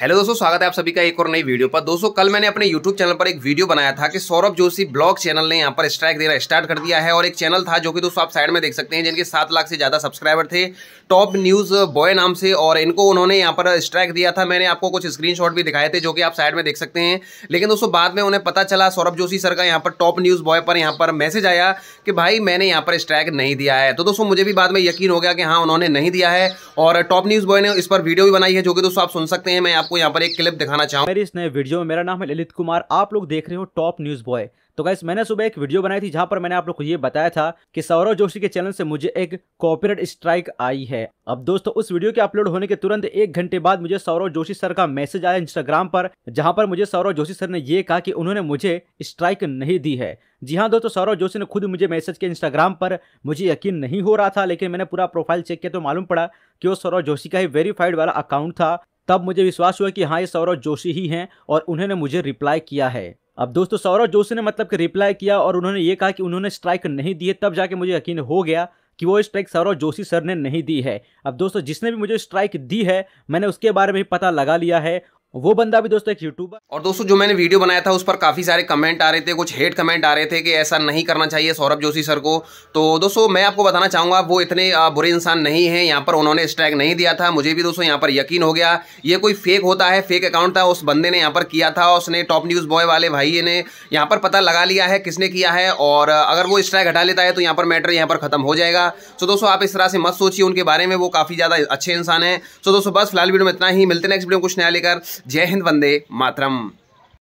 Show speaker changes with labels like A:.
A: hello दोस्तों स्वागत है आप सभी का एक और नई वीडियो पर दोस्तों कल मैंने अपने यूट्यूब चैनल पर एक वीडियो बनाया था कि सौरभ जोशी ब्लॉग चैनल ने यहाँ पर स्ट्राइक देना स्टार्ट कर दिया है और एक चैनल था जो कि दोस्तों आप साइड में देख सकते हैं जिनके सात लाख से ज़्यादा सब्सक्राइबर थे टॉप न्यूज़ बॉय नाम से और इनको उन्होंने यहाँ पर स्ट्राइक दिया था मैंने आपको कुछ स्क्रीन भी दिखाए थे जो कि आप साइड में देख सकते हैं लेकिन दोस्तों बाद में उन्हें पता चला सौरभ जोशी सर का यहाँ पर टॉप न्यूज़ बॉय पर यहाँ पर मैसेज आया कि भाई मैंने यहाँ पर स्ट्राइक नहीं दिया है तो दोस्तों मुझे भी बाद में यकीन हो गया कि हाँ उन्होंने नहीं दिया है और टॉप न्यूज़ बॉय ने इस पर वीडियो भी बनाई है जो कि दोस्तों आप सुन सकते हैं मैं आपको यहाँ पर एक क्लिप दिखाना
B: चाहूँ मेरी इस नए वीडियो में मेरा नाम है ललित कुमार आप लोग देख रहे हो टॉप न्यूज बॉय तो गाइस मैंने सुबह एक वीडियो बनाई थी जहां पर मैंने आप लोग को ये बताया था कि सौरव जोशी के चैनल से मुझे एक कॉपीराइट स्ट्राइक आई है अब दोस्तों उस वीडियो के अपलोड होने के तुरंत एक घंटे बाद मुझे सौरव जोशी सर का मैसेज आया इंस्टाग्राम पर जहां पर मुझे सौरव जोशी सर ने यह कहा कि उन्होंने मुझे स्ट्राइक नहीं दी है जी हाँ दोस्तों सौरव जोशी ने खुद मुझे मैसेज किया इंस्टाग्राम पर मुझे यकीन नहीं हो रहा था लेकिन मैंने पूरा प्रोफाइल चेक किया तो मालूम पड़ा कि वो सौरव जोशी का ही वेरीफाइड वाला अकाउंट था तब मुझे विश्वास हुआ कि हाँ ये सौरव जोशी ही हैं और उन्होंने मुझे रिप्लाई किया है अब दोस्तों सौरव जोशी ने मतलब कि रिप्लाई किया और उन्होंने ये कहा कि उन्होंने स्ट्राइक नहीं दी है तब जाके मुझे यकीन हो गया कि वो स्ट्राइक सौरव जोशी सर ने नहीं दी है अब दोस्तों जिसने भी मुझे स्ट्राइक दी है मैंने उसके बारे में भी पता लगा लिया है वो बंदा भी दोस्तों एक यूट्यूबर
A: और दोस्तों जो मैंने वीडियो बनाया था उस पर काफ़ी सारे कमेंट आ रहे थे कुछ हेट कमेंट आ रहे थे कि ऐसा नहीं करना चाहिए सौरभ जोशी सर को तो दोस्तों मैं आपको बताना चाहूंगा वो इतने बुरे इंसान नहीं है यहाँ पर उन्होंने स्ट्राइक नहीं दिया था मुझे भी दोस्तों यहाँ पर यकीन हो गया ये कोई फेक होता है फेक अकाउंट था उस बंदे ने यहाँ पर किया था उसने टॉप न्यूज़ बॉय वाले भाई ने यहाँ पर पता लगा लिया है किसने किया है और अगर वो स्ट्राइक हटा लेता है तो यहाँ पर मैटर यहाँ पर खत्म हो जाएगा सो दोस्तों आप इस तरह से मत सोचिए उनके बारे में वो काफ़ी ज़्यादा अच्छे इंसान है सो दोस्तों बस फिलहाल वीडियो में इतना ही मिलते नेक्स्ट वीडियो कुछ नया लेकर जय हिंद वंदे मातरम